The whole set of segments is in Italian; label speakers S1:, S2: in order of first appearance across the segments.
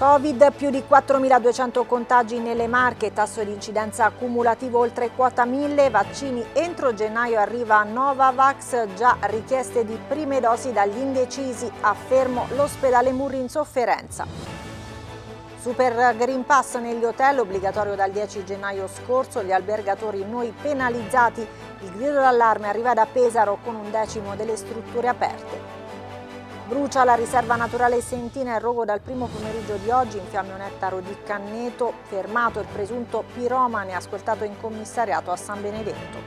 S1: Covid, più di 4.200 contagi nelle Marche, tasso di incidenza accumulativo oltre quota 1.000, vaccini entro gennaio arriva Novavax, già richieste di prime dosi dagli indecisi, affermo l'ospedale Murri in sofferenza. Super Green Pass negli hotel, obbligatorio dal 10 gennaio scorso, gli albergatori noi penalizzati, il grido d'allarme arriva da Pesaro con un decimo delle strutture aperte. Brucia la riserva naturale Sentina e Rogo dal primo pomeriggio di oggi in fiamme un ettaro di Canneto, fermato il presunto piromane ascoltato in commissariato a San Benedetto.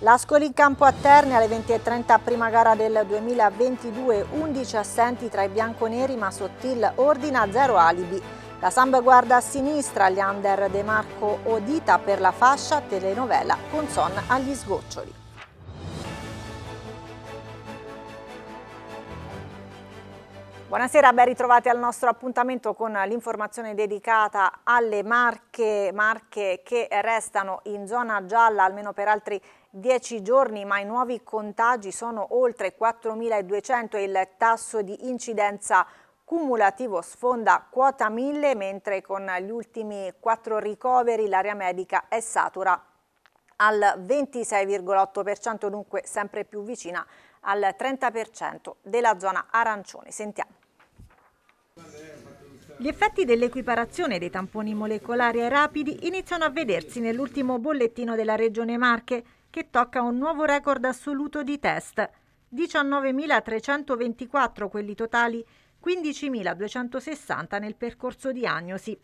S1: L'Ascoli in campo a Terni alle 20.30 prima gara del 2022, 11 assenti tra i bianconeri ma Sottil ordina zero alibi. La Samba guarda a sinistra gli under De Marco Odita per la fascia telenovela con Son agli sgoccioli. Buonasera, ben ritrovati al nostro appuntamento con l'informazione dedicata alle marche, marche che restano in zona gialla almeno per altri 10 giorni, ma i nuovi contagi sono oltre 4.200 e il tasso di incidenza cumulativo sfonda quota 1000 mentre con gli ultimi quattro ricoveri l'area medica è satura al 26,8% dunque sempre più vicina al 30% della zona arancione. Sentiamo. Gli effetti dell'equiparazione dei tamponi molecolari ai rapidi iniziano a vedersi nell'ultimo bollettino della Regione Marche, che tocca un nuovo record assoluto di test. 19.324 quelli totali 15.260 nel percorso diagnosi.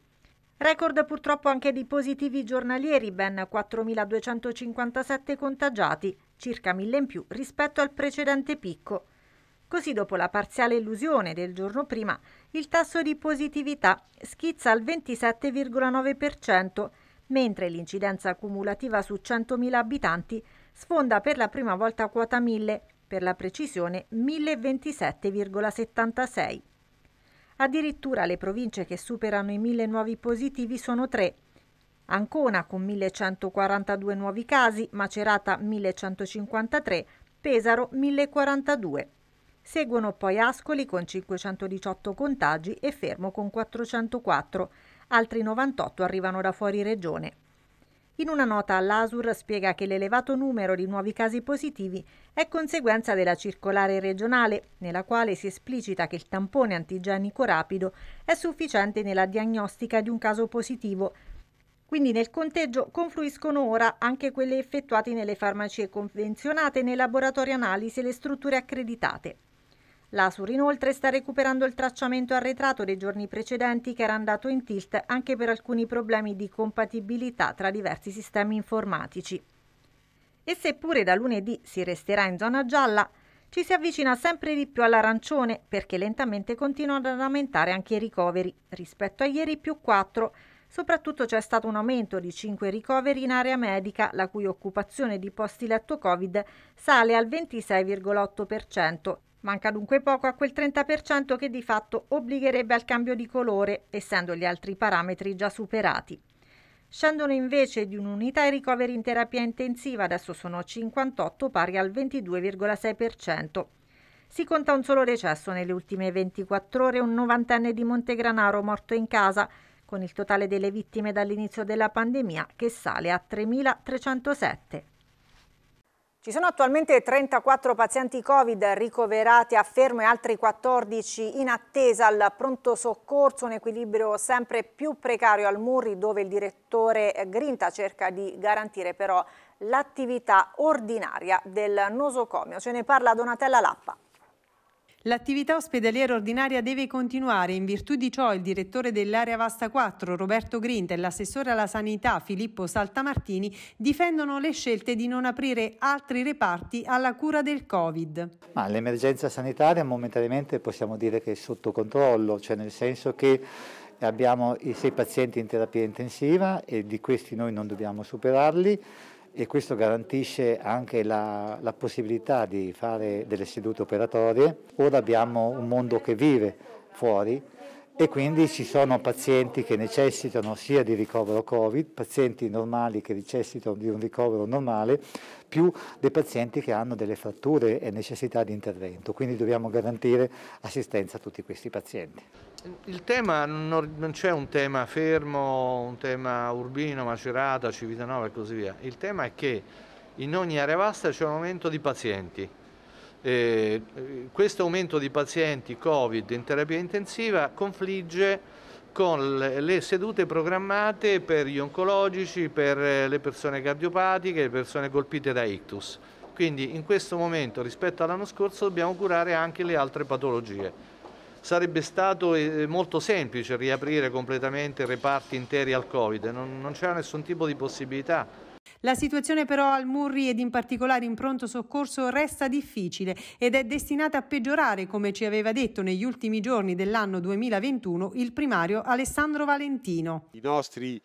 S1: Record purtroppo anche di positivi giornalieri, ben 4.257 contagiati, circa 1.000 in più rispetto al precedente picco. Così dopo la parziale illusione del giorno prima, il tasso di positività schizza al 27,9%, mentre l'incidenza cumulativa su 100.000 abitanti sfonda per la prima volta quota 1000 per la precisione 1027,76. Addirittura le province che superano i 1000 nuovi positivi sono tre. Ancona con 1142 nuovi casi, Macerata 1153, Pesaro 1042. Seguono poi Ascoli con 518 contagi e Fermo con 404. Altri 98 arrivano da fuori regione. In una nota l'ASUR spiega che l'elevato numero di nuovi casi positivi è conseguenza della circolare regionale, nella quale si esplicita che il tampone antigenico rapido è sufficiente nella diagnostica di un caso positivo. Quindi nel conteggio confluiscono ora anche quelle effettuate nelle farmacie convenzionate, nei laboratori analisi e le strutture accreditate. L'Asur inoltre sta recuperando il tracciamento arretrato dei giorni precedenti che era andato in tilt anche per alcuni problemi di compatibilità tra diversi sistemi informatici. E seppure da lunedì si resterà in zona gialla, ci si avvicina sempre di più all'arancione perché lentamente continuano ad aumentare anche i ricoveri, rispetto a ieri più 4. Soprattutto c'è stato un aumento di 5 ricoveri in area medica, la cui occupazione di posti letto Covid sale al 26,8% Manca dunque poco a quel 30% che di fatto obbligherebbe al cambio di colore, essendo gli altri parametri già superati. Scendono invece di un'unità i ricoveri in terapia intensiva, adesso sono 58 pari al 22,6%. Si conta un solo decesso nelle ultime 24 ore, un novantenne di Montegranaro morto in casa, con il totale delle vittime dall'inizio della pandemia che sale a 3.307. Ci sono attualmente 34 pazienti Covid ricoverati a Fermo e altri 14 in attesa al pronto soccorso, un equilibrio sempre più precario al Murri dove il direttore Grinta cerca di garantire però l'attività ordinaria del nosocomio. Ce ne parla Donatella Lappa.
S2: L'attività ospedaliera ordinaria deve continuare. In virtù di ciò il direttore dell'area Vasta 4, Roberto Grinta, e l'assessore alla sanità, Filippo Saltamartini, difendono le scelte di non aprire altri reparti alla cura del Covid.
S3: l'emergenza sanitaria momentaneamente possiamo dire che è sotto controllo, cioè nel senso che abbiamo i sei pazienti in terapia intensiva e di questi noi non dobbiamo superarli e questo garantisce anche la, la possibilità di fare delle sedute operatorie. Ora abbiamo un mondo che vive fuori e quindi ci sono pazienti che necessitano sia di ricovero Covid, pazienti normali che necessitano di un ricovero normale, più dei pazienti che hanno delle fratture e necessità di intervento. Quindi dobbiamo garantire assistenza a tutti questi pazienti.
S4: Il tema non, c'è un tema fermo, un tema urbino, Macerata, Civitanova e così via. Il tema è che in ogni area vasta c'è un aumento di pazienti. Eh, eh, questo aumento di pazienti Covid in terapia intensiva confligge con le sedute programmate per gli oncologici, per eh, le persone cardiopatiche, le persone colpite da ictus. Quindi in questo momento rispetto all'anno scorso dobbiamo curare anche le altre patologie. Sarebbe stato eh, molto semplice riaprire completamente reparti interi al Covid, non, non c'era nessun tipo di possibilità
S2: la situazione però al Murri ed in particolare in pronto soccorso resta difficile ed è destinata a peggiorare, come ci aveva detto negli ultimi giorni dell'anno 2021 il primario Alessandro Valentino.
S5: I nostri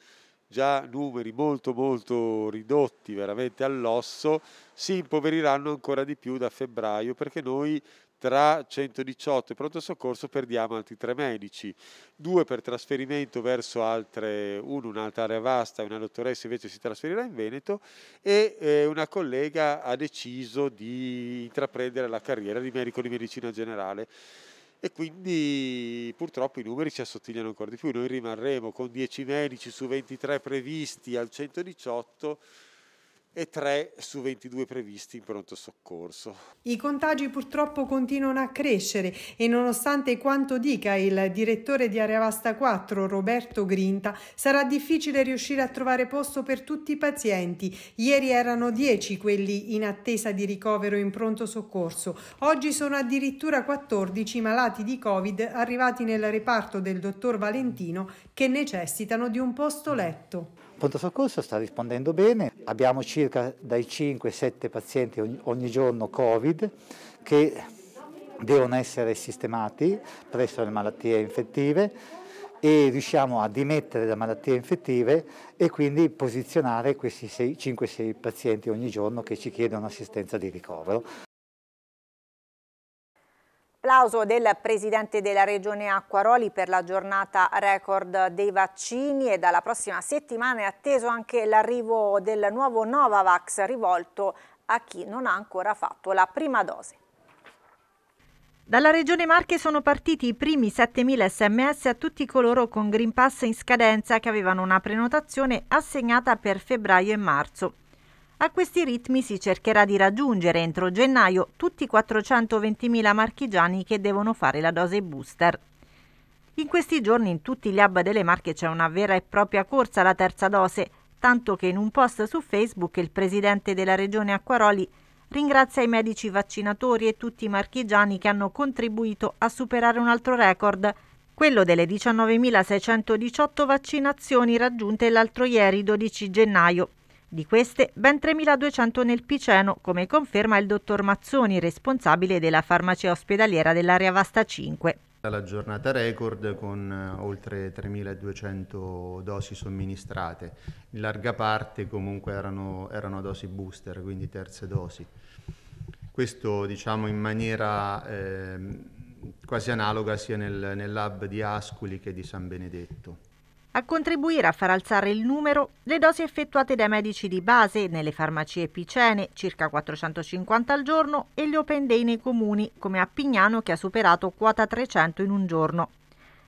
S5: già numeri molto molto ridotti veramente all'osso si impoveriranno ancora di più da febbraio perché noi tra 118 e pronto soccorso perdiamo altri tre medici, due per trasferimento verso altre, uno un'altra area vasta, una dottoressa invece si trasferirà in Veneto e eh, una collega ha deciso di intraprendere la carriera di medico di medicina generale e quindi purtroppo i numeri ci assottigliano ancora di più, noi rimarremo con 10 medici su 23 previsti al 118 e 3 su 22 previsti in pronto soccorso.
S2: I contagi purtroppo continuano a crescere e nonostante quanto dica il direttore di Areavasta 4 Roberto Grinta sarà difficile riuscire a trovare posto per tutti i pazienti. Ieri erano 10 quelli in attesa di ricovero in pronto soccorso, oggi sono addirittura 14 malati di Covid arrivati nel reparto del dottor Valentino che necessitano di un posto letto
S3: pronto soccorso sta rispondendo bene, abbiamo circa dai 5 ai 7 pazienti ogni, ogni giorno Covid che devono essere sistemati presso le malattie infettive e riusciamo a dimettere da malattie infettive e quindi posizionare questi 5-6 pazienti ogni giorno che ci chiedono assistenza di ricovero.
S1: Applauso del Presidente della Regione Acquaroli per la giornata record dei vaccini e dalla prossima settimana è atteso anche l'arrivo del nuovo Novavax rivolto a chi non ha ancora fatto la prima dose. Dalla Regione Marche sono partiti i primi 7.000 sms a tutti coloro con Green Pass in scadenza che avevano una prenotazione assegnata per febbraio e marzo. A questi ritmi si cercherà di raggiungere entro gennaio tutti i 420.000 marchigiani che devono fare la dose booster. In questi giorni in tutti gli hub delle Marche c'è una vera e propria corsa alla terza dose, tanto che in un post su Facebook il presidente della regione Acquaroli ringrazia i medici vaccinatori e tutti i marchigiani che hanno contribuito a superare un altro record, quello delle 19.618 vaccinazioni raggiunte l'altro ieri 12 gennaio, di queste, ben 3.200 nel Piceno, come conferma il dottor Mazzoni, responsabile della farmacia ospedaliera dell'area Vasta 5.
S5: La giornata record con eh, oltre 3.200 dosi somministrate, in larga parte comunque erano, erano dosi booster, quindi terze dosi. Questo diciamo in maniera eh, quasi analoga sia nel, lab di Asculi che di San Benedetto.
S1: A contribuire a far alzare il numero le dosi effettuate dai medici di base nelle farmacie epicene, circa 450 al giorno, e gli open day nei comuni, come a Pignano che ha superato quota 300 in un giorno.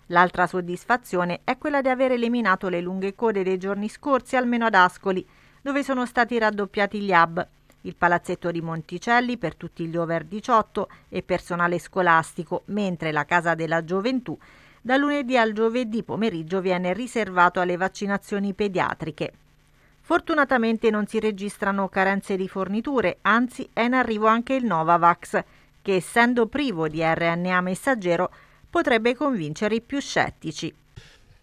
S1: L'altra soddisfazione è quella di aver eliminato le lunghe code dei giorni scorsi, almeno ad Ascoli, dove sono stati raddoppiati gli hub, il palazzetto di Monticelli per tutti gli over 18 e personale scolastico, mentre la Casa della Gioventù da lunedì al giovedì pomeriggio viene riservato alle vaccinazioni pediatriche. Fortunatamente non si registrano carenze di forniture, anzi è in arrivo anche il Novavax, che essendo privo di RNA messaggero potrebbe convincere i più scettici.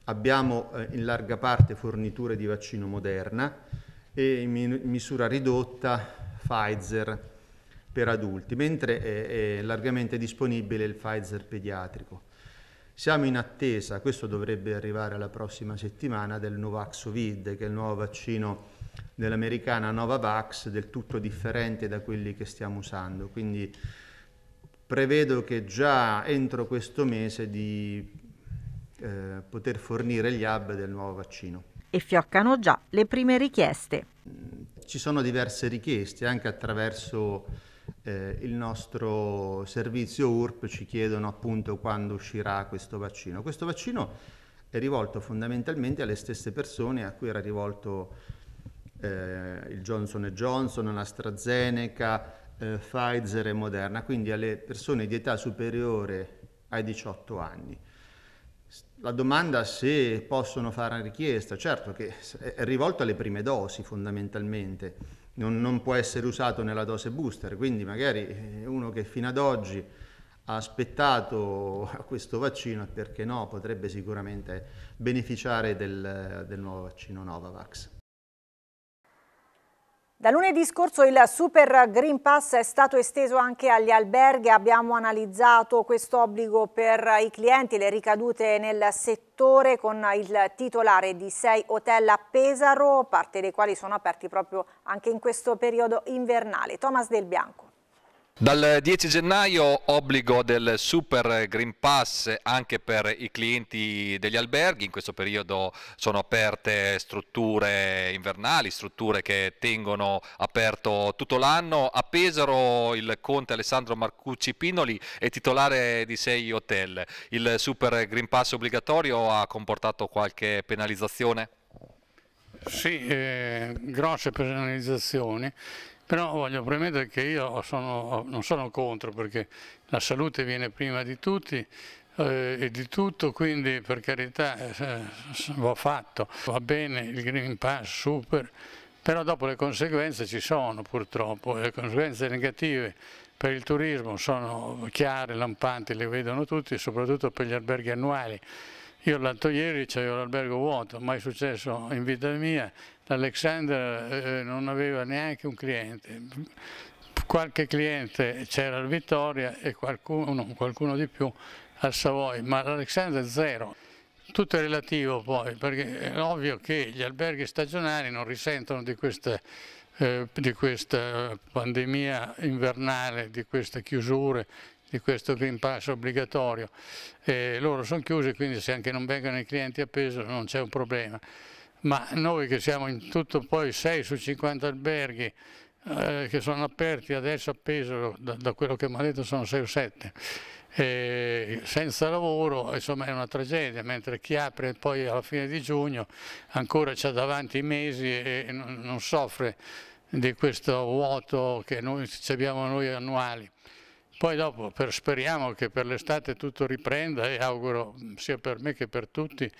S5: Abbiamo eh, in larga parte forniture di vaccino Moderna e in misura ridotta Pfizer per adulti, mentre è largamente disponibile il Pfizer pediatrico. Siamo in attesa, questo dovrebbe arrivare la prossima settimana, del Novaxovid, che è il nuovo vaccino dell'americana Novavax, del tutto differente da quelli che stiamo usando. Quindi prevedo che già entro questo mese di eh, poter fornire gli hub del nuovo vaccino.
S1: E fioccano già le prime richieste.
S5: Ci sono diverse richieste anche attraverso eh, il nostro servizio URP ci chiedono appunto quando uscirà questo vaccino. Questo vaccino è rivolto fondamentalmente alle stesse persone a cui era rivolto eh, il Johnson Johnson, l'AstraZeneca, eh, Pfizer e Moderna, quindi alle persone di età superiore ai 18 anni. La domanda se possono fare una richiesta, certo che è rivolto alle prime dosi fondamentalmente, non, non può essere usato nella dose booster, quindi magari eh, uno che fino ad oggi ha aspettato questo vaccino, perché no, potrebbe sicuramente beneficiare del, del nuovo vaccino Novavax.
S1: Da lunedì scorso il Super Green Pass è stato esteso anche agli alberghi, abbiamo analizzato questo obbligo per i clienti, le ricadute nel settore con il titolare di sei hotel a Pesaro, parte dei quali sono aperti proprio anche in questo periodo invernale. Thomas Del Bianco.
S6: Dal 10 gennaio obbligo del Super Green Pass anche per i clienti degli alberghi, in questo periodo sono aperte strutture invernali, strutture che tengono aperto tutto l'anno. A Pesaro il conte Alessandro Marcucci Pinoli è titolare di sei hotel. Il Super Green Pass obbligatorio ha comportato qualche penalizzazione?
S4: Sì, eh, grosse penalizzazioni però voglio premettere che io sono, non sono contro perché la salute viene prima di tutti, eh, e di tutto, quindi per carità eh, va fatto, va bene il Green Pass, super, però dopo le conseguenze ci sono purtroppo, le conseguenze negative per il turismo sono chiare, lampanti, le vedono tutti, soprattutto per gli alberghi annuali. Io l'altro ieri c'avevo l'albergo vuoto, mai successo in vita mia, l'Alexander eh, eh non aveva neanche un cliente, qualche cliente c'era al Vittoria e qualcuno, qualcuno di più al Savoy, ma l'Alexander zero. Tutto è relativo poi, perché è ovvio che gli alberghi stagionali non risentono di queste eh, di questa pandemia invernale, di queste chiusure, di questo Green Pass obbligatorio. E loro sono chiusi, quindi se anche non vengono i clienti a peso non c'è un problema. Ma noi che siamo in tutto poi 6 su 50 alberghi eh, che sono aperti adesso a peso, da, da quello che mi ha detto sono 6 o 7, eh, senza lavoro insomma è una tragedia mentre chi apre poi alla fine di giugno ancora c'ha davanti i mesi e, non soffre di questo vuoto che noi, abbiamo noi annuali poi dopo per, speriamo che per l'estate tutto riprenda e auguro sia per me che per tutti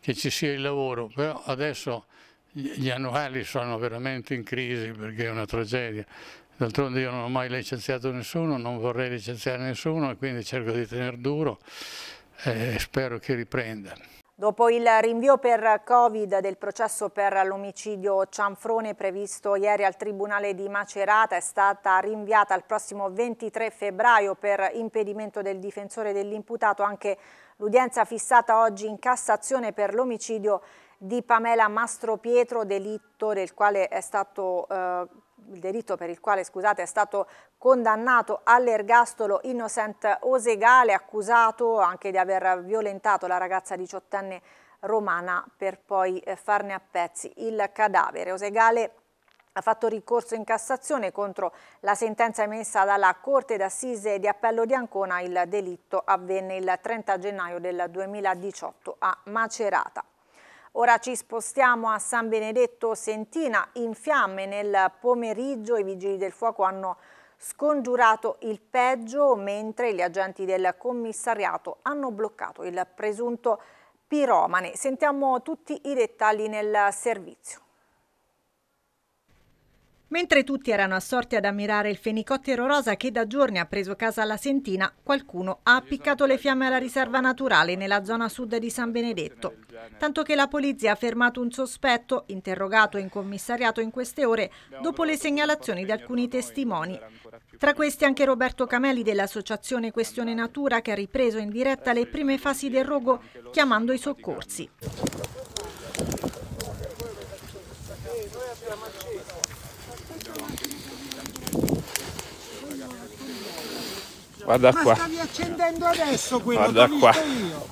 S4: che ci sia il lavoro, però adesso gli annuali sono veramente in crisi perché è una tragedia. D'altronde io non ho mai licenziato nessuno, non vorrei licenziare nessuno e quindi cerco di tenere duro eh, e spero che riprenda.
S1: Dopo il rinvio per Covid del processo per l'omicidio Cianfrone previsto ieri al Tribunale di Macerata è stata rinviata al prossimo 23 febbraio per impedimento del difensore dell'imputato anche l'udienza fissata oggi in Cassazione per l'omicidio di Pamela Mastro Pietro, delitto del quale è stato eh, il delitto per il quale scusate, è stato condannato all'ergastolo Innocent Osegale, accusato anche di aver violentato la ragazza diciottenne romana per poi eh, farne a pezzi il cadavere. Osegale ha fatto ricorso in Cassazione contro la sentenza emessa dalla Corte d'Assise di Appello di Ancona. Il delitto avvenne il 30 gennaio del 2018 a Macerata. Ora ci spostiamo a San Benedetto Sentina, in fiamme nel pomeriggio i vigili del fuoco hanno scongiurato il peggio mentre gli agenti del commissariato hanno bloccato il presunto piromane. Sentiamo tutti i dettagli nel servizio. Mentre tutti erano assorti ad ammirare il fenicottero rosa che da giorni ha preso casa alla Sentina, qualcuno ha appiccato le fiamme alla riserva naturale nella zona sud di San Benedetto. Tanto che la polizia ha fermato un sospetto, interrogato e incommissariato in queste ore, dopo le segnalazioni di alcuni testimoni. Tra questi anche Roberto Cameli dell'associazione Questione Natura che ha ripreso in diretta le prime fasi del rogo chiamando i soccorsi.
S7: Guarda Ma qua. stavi
S3: accendendo adesso quello Guarda qua. io.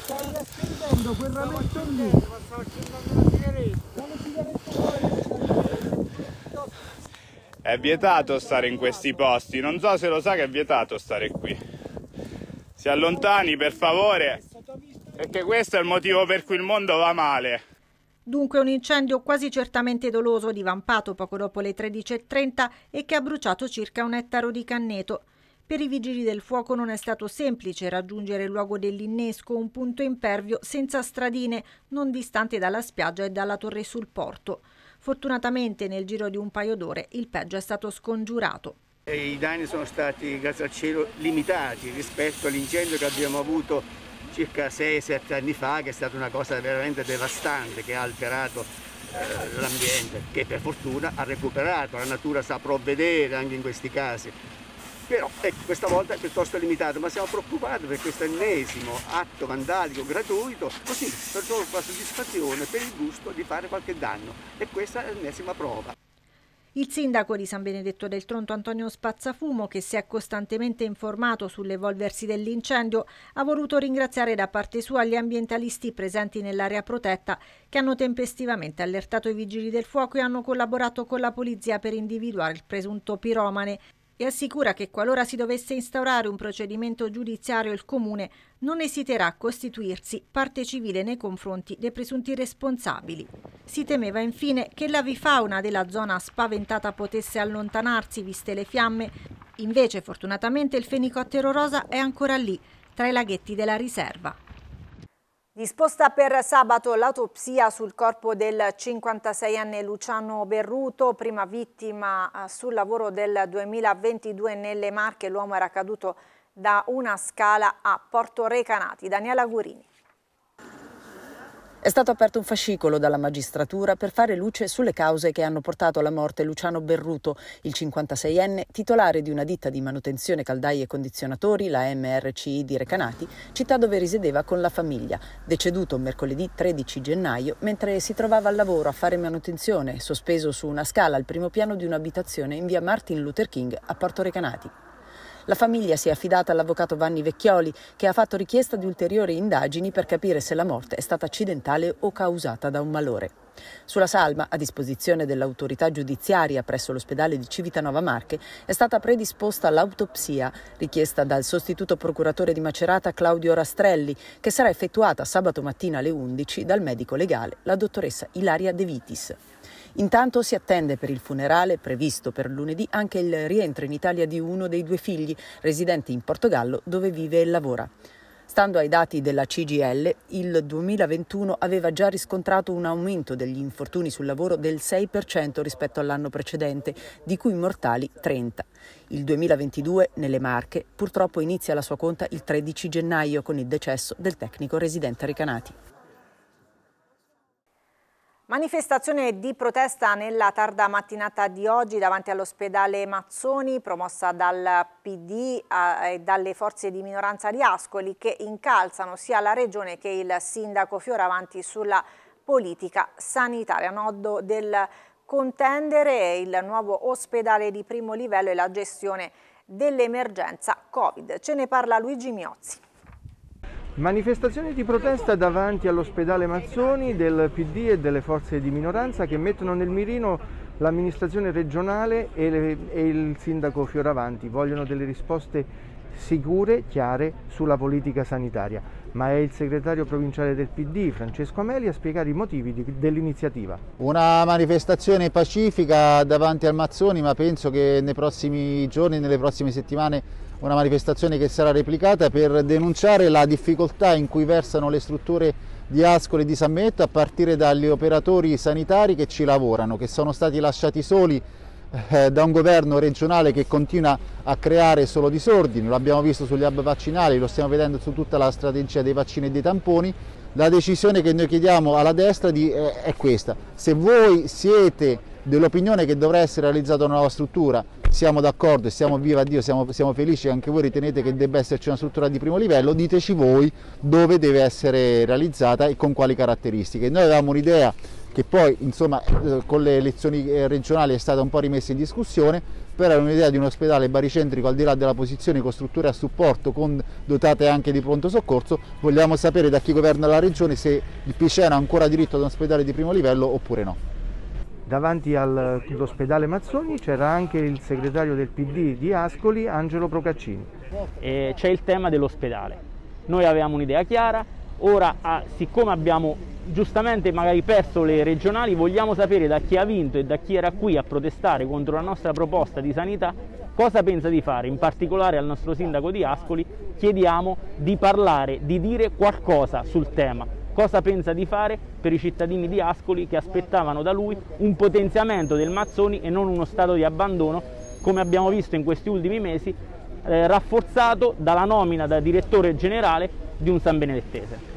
S3: Stavi accendendo quel rametto lì. Stavo accendendo una
S8: sigaretta. È vietato stare in questi posti, non so se lo sa che è vietato stare qui. Si allontani per favore, perché questo è il motivo per cui il mondo va male.
S1: Dunque un incendio quasi certamente doloso divampato poco dopo le 13.30 e che ha bruciato circa un ettaro di canneto. Per i vigili del fuoco non è stato semplice raggiungere il luogo dell'innesco, un punto impervio senza stradine, non distante dalla spiaggia e dalla torre sul porto. Fortunatamente nel giro di un paio d'ore il peggio è stato scongiurato.
S3: I danni sono stati, grazie al cielo, limitati rispetto all'incendio che abbiamo avuto circa 6-7 anni fa che è stata una cosa veramente devastante che ha alterato eh, l'ambiente che per fortuna ha recuperato, la natura sa provvedere anche in questi casi però ecco, questa volta è piuttosto limitato, ma siamo preoccupati per questo ennesimo atto vandalico gratuito, così per solo la soddisfazione, per il gusto di fare qualche danno e questa è l'ennesima prova.
S1: Il sindaco di San Benedetto del Tronto Antonio Spazzafumo, che si è costantemente informato sull'evolversi dell'incendio, ha voluto ringraziare da parte sua gli ambientalisti presenti nell'area protetta che hanno tempestivamente allertato i vigili del fuoco e hanno collaborato con la polizia per individuare il presunto piromane e assicura che qualora si dovesse instaurare un procedimento giudiziario il Comune non esiterà a costituirsi parte civile nei confronti dei presunti responsabili. Si temeva infine che la l'avifauna della zona spaventata potesse allontanarsi viste le fiamme, invece fortunatamente il fenicottero rosa è ancora lì, tra i laghetti della riserva. Disposta per sabato l'autopsia sul corpo del 56enne Luciano Berruto, prima vittima eh, sul lavoro del 2022 nelle Marche. L'uomo era caduto da una scala a Porto Recanati. Daniela Gurini.
S9: È stato aperto un fascicolo dalla magistratura per fare luce sulle cause che hanno portato alla morte Luciano Berruto, il 56enne titolare di una ditta di manutenzione caldaie e condizionatori, la MRCI di Recanati, città dove risiedeva con la famiglia, deceduto mercoledì 13 gennaio mentre si trovava al lavoro a fare manutenzione, sospeso su una scala al primo piano di un'abitazione in via Martin Luther King a Porto Recanati. La famiglia si è affidata all'avvocato Vanni Vecchioli che ha fatto richiesta di ulteriori indagini per capire se la morte è stata accidentale o causata da un malore. Sulla salma, a disposizione dell'autorità giudiziaria presso l'ospedale di Civitanova Marche, è stata predisposta l'autopsia richiesta dal sostituto procuratore di Macerata Claudio Rastrelli, che sarà effettuata sabato mattina alle 11 dal medico legale, la dottoressa Ilaria De Vitis. Intanto si attende per il funerale previsto per lunedì anche il rientro in Italia di uno dei due figli residenti in Portogallo dove vive e lavora. Stando ai dati della CGL, il 2021 aveva già riscontrato un aumento degli infortuni sul lavoro del 6% rispetto all'anno precedente, di cui mortali 30. Il 2022 nelle Marche purtroppo inizia la sua conta il 13 gennaio con il decesso del tecnico residente Recanati.
S1: Manifestazione di protesta nella tarda mattinata di oggi davanti all'ospedale Mazzoni, promossa dal PD e dalle forze di minoranza di Ascoli che incalzano sia la regione che il sindaco Fioravanti sulla politica sanitaria. Nodo del contendere il nuovo ospedale di primo livello e la gestione dell'emergenza Covid. Ce ne parla Luigi Miozzi.
S5: Manifestazioni di protesta davanti all'ospedale Mazzoni del PD e delle forze di minoranza che mettono nel mirino l'amministrazione regionale e, le, e, il sindaco Fioravanti. Vogliono delle risposte sicure, chiare sulla politica sanitaria ma è il segretario provinciale del PD, Francesco Ameli, a spiegare i motivi di, dell'iniziativa.
S10: Una manifestazione pacifica davanti al Mazzoni, ma penso che nei prossimi giorni, nelle prossime settimane, una manifestazione che sarà replicata per denunciare la difficoltà in cui versano le strutture di Ascoli e di San Metto, a partire dagli operatori sanitari che ci lavorano, che sono stati lasciati soli eh, da un governo regionale che continua a creare solo disordini, l'abbiamo visto sugli hub vaccinali, lo stiamo vedendo su tutta la strategia dei vaccini e dei tamponi, la decisione che noi chiediamo alla destra di, eh, è questa, se voi siete dell'opinione che dovrà essere realizzata una nuova struttura. Siamo d'accordo e siamo viva Dio, siamo, siamo felici che anche voi ritenete che debba esserci una struttura di primo livello, diteci voi dove deve essere realizzata e con quali caratteristiche. Noi avevamo un'idea che poi insomma, eh, con le elezioni eh, regionali è stata un po' rimessa in discussione, però era un'idea di un ospedale baricentrico al di là della posizione con strutture a supporto con, dotate anche di pronto soccorso, vogliamo sapere da chi governa la regione se il Piceno ha ancora diritto ad un ospedale di primo livello
S5: oppure no. Davanti all'ospedale Mazzoni c'era anche il segretario
S6: del PD di Ascoli, Angelo Procaccini. c'è il tema dell'ospedale. Noi avevamo un'idea chiara, ora ah, siccome abbiamo giustamente magari perso le regionali, vogliamo sapere da chi ha vinto e da chi era qui a protestare contro la nostra proposta di sanità cosa pensa di fare, in particolare al nostro sindaco di Ascoli chiediamo di parlare, di dire qualcosa sul tema cosa pensa di fare per i cittadini di Ascoli che aspettavano da lui un potenziamento del Mazzoni e non uno stato di abbandono come abbiamo visto in questi ultimi mesi eh, rafforzato dalla nomina da direttore generale di un San Benedettese.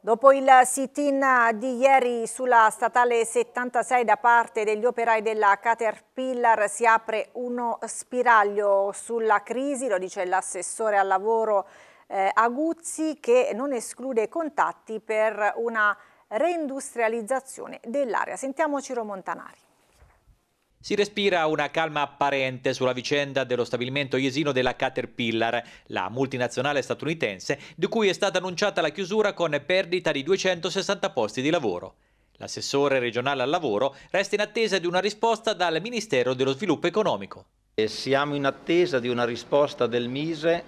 S1: Dopo il sit-in di ieri sulla statale 76 da parte degli operai della Caterpillar si apre uno spiraglio sulla crisi, lo dice l'assessore al lavoro eh, Aguzzi che non esclude contatti per una reindustrializzazione dell'area. Sentiamo Ciro Montanari.
S6: Si respira una calma apparente sulla vicenda dello stabilimento iesino della Caterpillar, la multinazionale statunitense, di cui è stata annunciata la chiusura con perdita di 260 posti di lavoro. L'assessore regionale al lavoro resta in attesa di una risposta dal Ministero dello Sviluppo Economico. Siamo in attesa di una risposta del Mise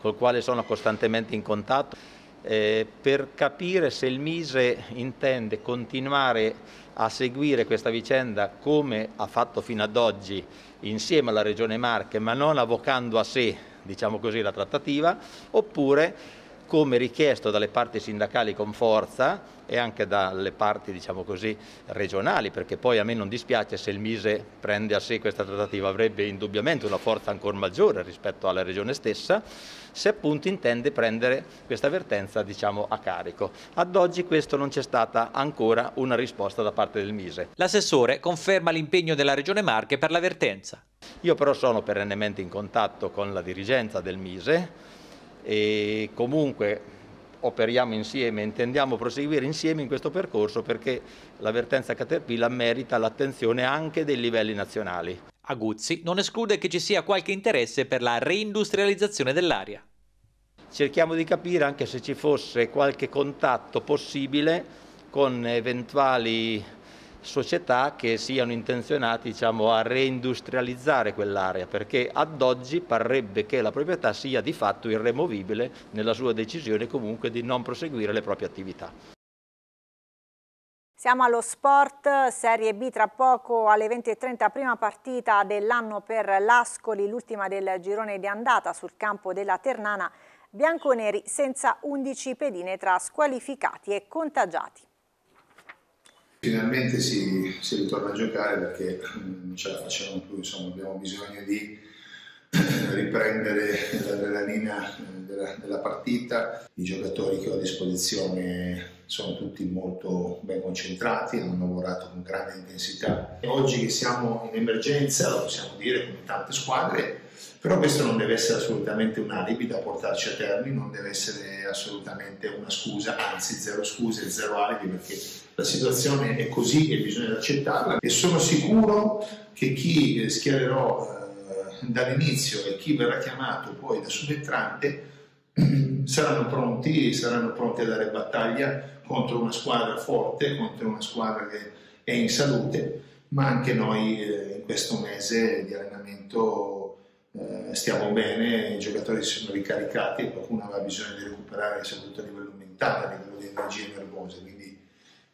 S6: col quale sono costantemente in contatto, eh, per capire se il Mise intende continuare a seguire questa vicenda come ha fatto fino ad oggi insieme alla Regione Marche, ma non avvocando a sé diciamo così, la trattativa, oppure come richiesto dalle parti sindacali con forza e anche dalle parti diciamo così, regionali, perché poi a me non dispiace se il Mise prende a sé questa trattativa, avrebbe indubbiamente una forza ancora maggiore rispetto alla regione stessa, se appunto intende prendere questa vertenza diciamo, a carico. Ad oggi questo non c'è stata ancora una risposta da parte del Mise. L'assessore conferma l'impegno della Regione Marche per l'avvertenza. Io però sono perennemente in contatto con la dirigenza del Mise e comunque operiamo insieme, intendiamo proseguire insieme in questo percorso perché l'avvertenza Caterpillar merita l'attenzione anche dei livelli nazionali. Aguzzi non esclude che ci sia qualche interesse per la reindustrializzazione dell'area. Cerchiamo di capire anche se ci fosse qualche contatto possibile con eventuali società che siano intenzionati diciamo, a reindustrializzare quell'area, perché ad oggi parrebbe che la proprietà sia di fatto irremovibile nella sua decisione comunque di non proseguire le proprie attività.
S1: Siamo allo sport, Serie B tra poco alle 20.30, prima partita dell'anno per l'Ascoli, l'ultima del girone di andata sul campo della Ternana, bianconeri senza 11 pedine tra squalificati e contagiati.
S8: Finalmente si, si, ritorna a giocare perché non mm, ce la facciamo più, insomma abbiamo bisogno di riprendere l'adrenalina eh, della, della, partita. I giocatori che ho a disposizione sono tutti molto ben concentrati, hanno lavorato con grande intensità. oggi siamo in emergenza, lo possiamo dire con tante squadre, però questo non deve essere assolutamente un alibi da portarci a termine, non deve essere assolutamente una scusa, anzi zero scuse, zero alibi perché la situazione è così e bisogna accettarla e sono sicuro che chi eh, schiererò eh, dall'inizio e chi verrà chiamato poi da subentrante saranno pronti, saranno pronti a dare battaglia contro una squadra forte, contro una squadra che è in salute, ma anche noi eh, in questo mese di allenamento stiamo bene, i giocatori si sono ricaricati, qualcuno aveva bisogno di recuperare soprattutto a livello mentale, a livello di energie nervose, quindi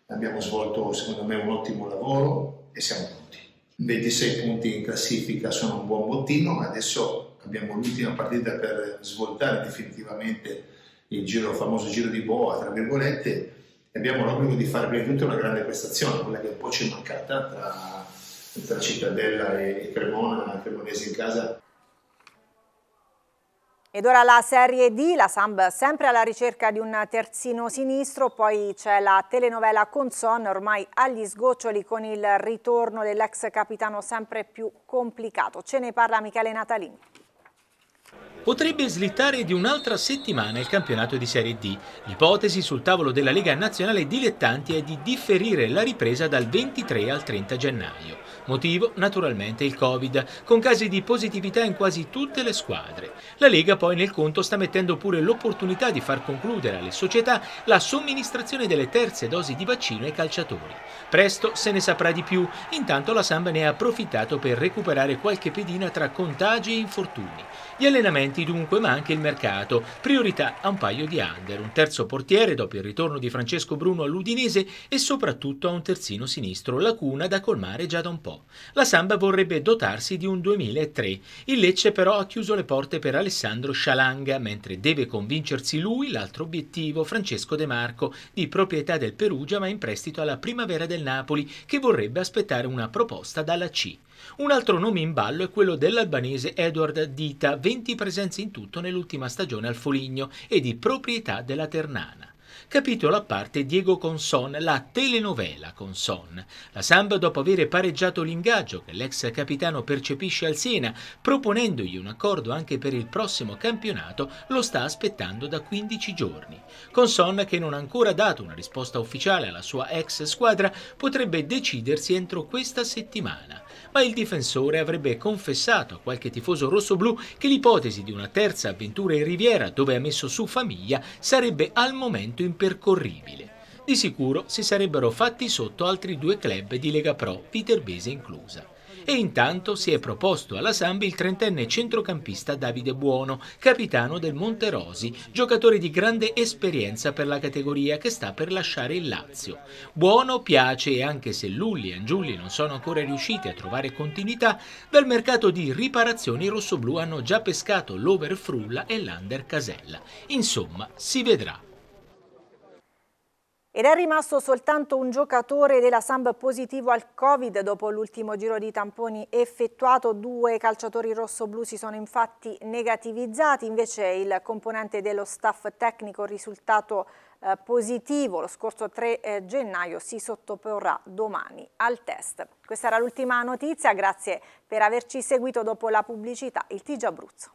S8: abbiamo svolto secondo me un ottimo lavoro e siamo pronti. 26 punti in classifica sono un buon bottino, adesso abbiamo l'ultima partita per svoltare definitivamente il, giro, il famoso giro di boa, tra virgolette, e abbiamo l'obbligo di fare prima di tutto una grande prestazione, quella che un po' ci è mancata tra, tra Cittadella e Cremona, Cremonese in
S7: casa,
S1: ed ora la Serie D, la Samb sempre alla ricerca di un terzino sinistro, poi c'è la telenovela con Conson ormai agli sgoccioli con il ritorno dell'ex capitano sempre più complicato. Ce ne parla Michele Natalini
S7: potrebbe slittare di un'altra settimana il campionato di Serie D. L'ipotesi sul tavolo della Lega Nazionale Dilettanti è di differire la ripresa dal 23 al 30 gennaio. Motivo naturalmente il Covid, con casi di positività in quasi tutte le squadre. La Lega poi nel conto sta mettendo pure l'opportunità di far concludere alle società la somministrazione delle terze dosi di vaccino ai calciatori. Presto se ne saprà di più, intanto la Samba ne ha approfittato per recuperare qualche pedina tra contagi e infortuni. Gli allenamenti attenti dunque, ma anche il mercato. Priorità a un paio di under, un terzo portiere dopo il ritorno di Francesco Bruno all'Udinese e soprattutto a un terzino sinistro, lacuna da colmare già da un po'. La Samba vorrebbe dotarsi di un 2003. Il Lecce però ha chiuso le porte per Alessandro Scialanga, mentre deve convincersi lui l'altro obiettivo, Francesco De Marco, di proprietà del Perugia ma in prestito alla Primavera del Napoli, che vorrebbe aspettare una proposta dalla C. Un altro nome in ballo è quello dell'albanese Edward Dita, 20 presenze in tutto nell'ultima stagione al Foligno e di proprietà della Ternana. Capitolo a parte Diego Conson, la telenovela Conson. La Samba, dopo aver pareggiato l'ingaggio che l'ex capitano percepisce al Siena, proponendogli un accordo anche per il prossimo campionato, lo sta aspettando da 15 giorni. Conson, che non ha ancora dato una risposta ufficiale alla sua ex squadra, potrebbe decidersi entro questa settimana ma il difensore avrebbe confessato a qualche tifoso rossoblù che l'ipotesi di una terza avventura in Riviera dove ha messo su famiglia sarebbe al momento impercorribile. Di sicuro si sarebbero fatti sotto altri due club di Lega Pro, Viterbese inclusa. E intanto si è proposto alla Sambi il trentenne centrocampista Davide Buono, capitano del Monterosi, giocatore di grande esperienza per la categoria che sta per lasciare il Lazio. Buono piace e anche se Lulli e Angiulli non sono ancora riusciti a trovare continuità, dal mercato di riparazioni rossoblù hanno già pescato l'over Frulla e l'under Casella. Insomma, si vedrà.
S1: Ed è rimasto soltanto un giocatore della Samb positivo al Covid dopo l'ultimo giro di tamponi effettuato. Due calciatori rossoblù si sono infatti negativizzati, invece il componente dello staff tecnico risultato eh, positivo lo scorso 3 eh, gennaio si sottoporrà domani al test. Questa era l'ultima notizia, grazie per averci seguito dopo la pubblicità. Il Tigi Abruzzo.